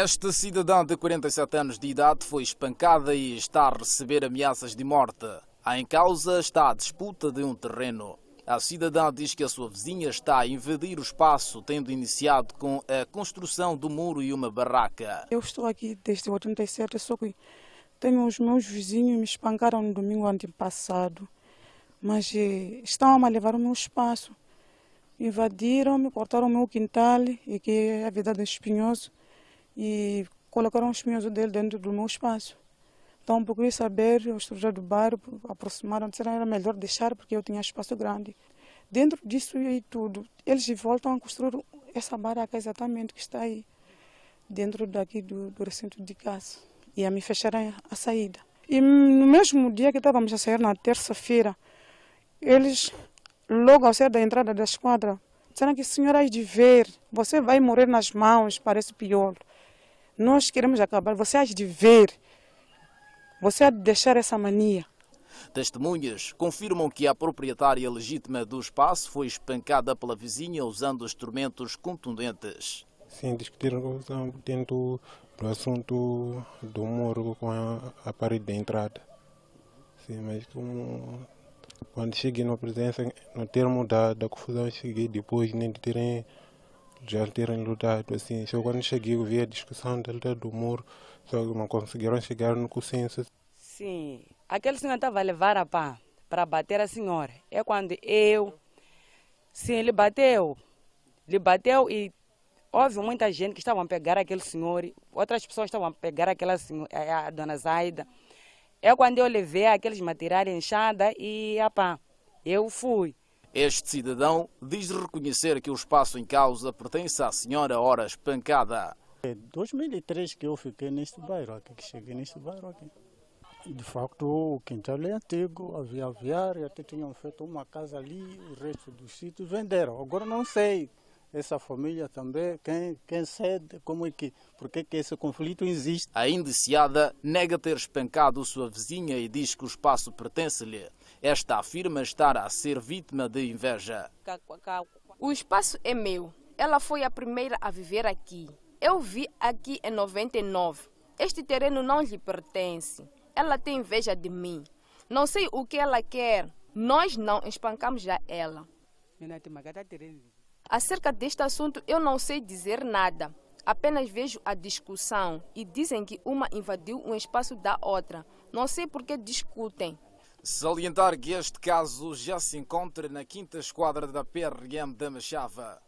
Esta cidadã de 47 anos de idade foi espancada e está a receber ameaças de morte. Em causa está a disputa de um terreno. A cidadã diz que a sua vizinha está a invadir o espaço, tendo iniciado com a construção do muro e uma barraca. Eu estou aqui desde 87, só que tenho os meus vizinhos me espancaram no domingo antepassado, mas eh, estão a levar o meu espaço. Invadiram-me, cortaram o meu quintal e que é a vida do espinhoso e colocaram os espinhos dele dentro do meu espaço. Então procurei saber, os estudantes do bairro aproximaram, disseram que era melhor deixar porque eu tinha espaço grande. Dentro disso e tudo, eles voltam a construir essa barraca exatamente que está aí, dentro daqui do, do recinto de casa. E a me fecharam a saída. E no mesmo dia que estávamos a sair, na terça-feira, eles, logo ao sair da entrada da esquadra, disseram que senhoras de ver, você vai morrer nas mãos, parece pior. Nós queremos acabar. Você há de ver. Você há de deixar essa mania. Testemunhas confirmam que a proprietária legítima do espaço foi espancada pela vizinha usando instrumentos contundentes. Sim, discutiram dentro do assunto do muro com a, a parede da entrada. Sim, mas como quando cheguei na presença, no termo da, da confusão, cheguei depois nem de terem já terem lutado assim. Só quando cheguei eu vi a discussão da luta do muro, só que não conseguiram chegar no consenso. Sim, aquele senhor estava tá a levar a pá para bater a senhora. É quando eu, sim, ele bateu, ele bateu e houve muita gente que estava a pegar aquele senhor, outras pessoas estavam a pegar aquela a dona Zaida. É quando eu levei aqueles materiais enxada e a pá, eu fui. Este cidadão diz reconhecer que o espaço em causa pertence à senhora horas Espancada. É 2003 que eu fiquei neste bairro aqui, que cheguei neste bairro aqui. De facto, o quintal é antigo, havia aviário, até tinham feito uma casa ali, o resto dos sítios venderam. Agora não sei essa família também, quem, quem cede, como é que, porque é que esse conflito existe. A indiciada nega ter espancado sua vizinha e diz que o espaço pertence-lhe. Esta afirma estar a ser vítima de inveja. O espaço é meu. Ela foi a primeira a viver aqui. Eu vi aqui em 99. Este terreno não lhe pertence. Ela tem inveja de mim. Não sei o que ela quer. Nós não espancamos já ela. Acerca deste assunto, eu não sei dizer nada. Apenas vejo a discussão e dizem que uma invadiu um espaço da outra. Não sei por que discutem. Salientar que este caso já se encontra na quinta esquadra da PRM da Machava.